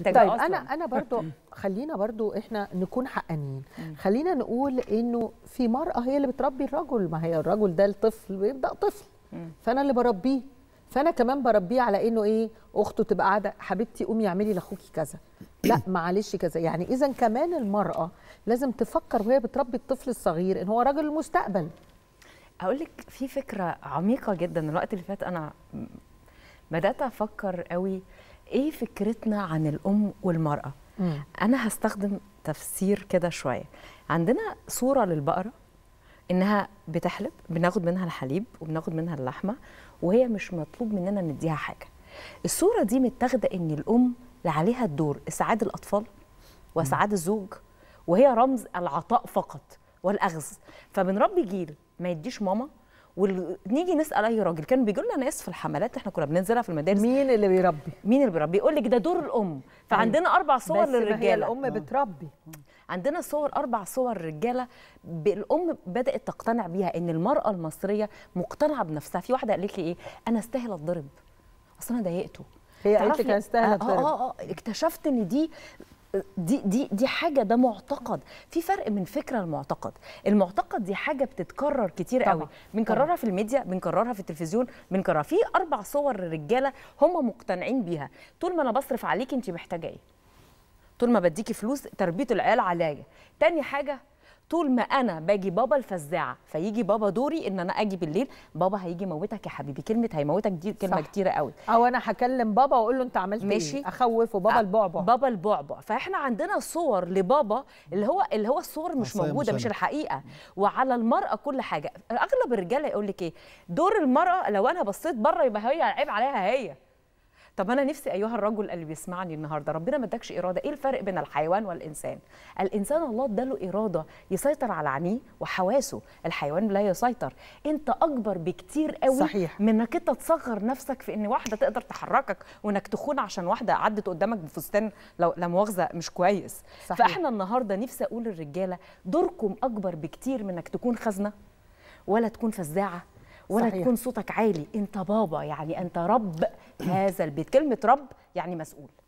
محتاجه طيب أصلاً. انا انا برضو خلينا برضو احنا نكون حقانيين خلينا نقول انه في مراه هي اللي بتربي الرجل ما هي الرجل ده الطفل بيبدا طفل فانا اللي بربيه فانا كمان بربيه على انه ايه اخته تبقى قاعده حبيبتي قومي اعملي لاخوكي كذا لا معلش كذا يعني اذا كمان المراه لازم تفكر وهي بتربي الطفل الصغير ان هو راجل المستقبل اقول لك في فكره عميقه جدا الوقت اللي فات انا بدات افكر قوي ايه فكرتنا عن الام والمراه مم. انا هستخدم تفسير كده شويه عندنا صوره للبقره انها بتحلب بناخد منها الحليب وبناخد منها اللحمه وهي مش مطلوب مننا نديها حاجه الصوره دي متاخده ان الام عليها الدور اسعاد الاطفال واسعاد الزوج وهي رمز العطاء فقط والاخذ فبنربي جيل ما يديش ماما ونيجي نسال اي راجل كان بيجي لنا ناس في الحملات احنا كنا بننزلها في المدارس مين اللي بيربي مين اللي بيربي يقول لك ده دور الام فعندنا أيوة. اربع صور للرجاله الام بتربي عندنا صور اربع صور رجاله الام بدات تقتنع بيها ان المراه المصريه مقتنعه بنفسها في واحده قالت لي ايه انا استاهل اتضرب اصل انا ضايقته هي قالت لك انا استاهل اتضرب آه، آه،, اه اه اكتشفت ان دي دي دي دي حاجه ده معتقد في فرق من فكره المعتقد المعتقد دي حاجه بتتكرر كتير طبعا. قوي بنكررها في الميديا بنكررها في التلفزيون بنكررها في اربع صور للرجاله هم مقتنعين بيها طول ما انا بصرف عليكي انت محتاجه ايه طول ما بديكي فلوس تربيه العيال عليا تاني حاجه طول ما انا باجي بابا الفزاعه فيجي بابا دوري ان انا اجي بالليل بابا هيجي يموتك يا حبيبي كلمه هيموتك دي كلمه صح. كتيره قوي او انا هكلم بابا واقول له انت عملت إيه؟ ماشي. ايه اخوفه بابا البعبع بابا البعبع فاحنا عندنا صور لبابا اللي هو اللي هو الصور مش موجوده مش الحقيقه وعلى المراه كل حاجه اغلب الرجاله يقول لك ايه دور المراه لو انا بصيت بره يبقى هي عيب عليها هي طب انا نفسي ايها الرجل اللي بيسمعني النهارده ربنا ما ادكش اراده ايه الفرق بين الحيوان والانسان الانسان الله اداله اراده يسيطر على عينيه وحواسه الحيوان لا يسيطر انت اكبر بكتير قوي صحيح. من انك انت تصغر نفسك في ان واحده تقدر تحركك وانك تخون عشان واحده عدت قدامك بفستان لو لا مؤاخذه مش كويس صحيح. فاحنا النهارده نفسي اقول للرجاله دوركم اكبر بكتير من انك تكون خزنه ولا تكون فزاعه ولا صحيح. تكون صوتك عالي انت بابا يعني انت رب هذا البيت كلمه رب يعني مسؤول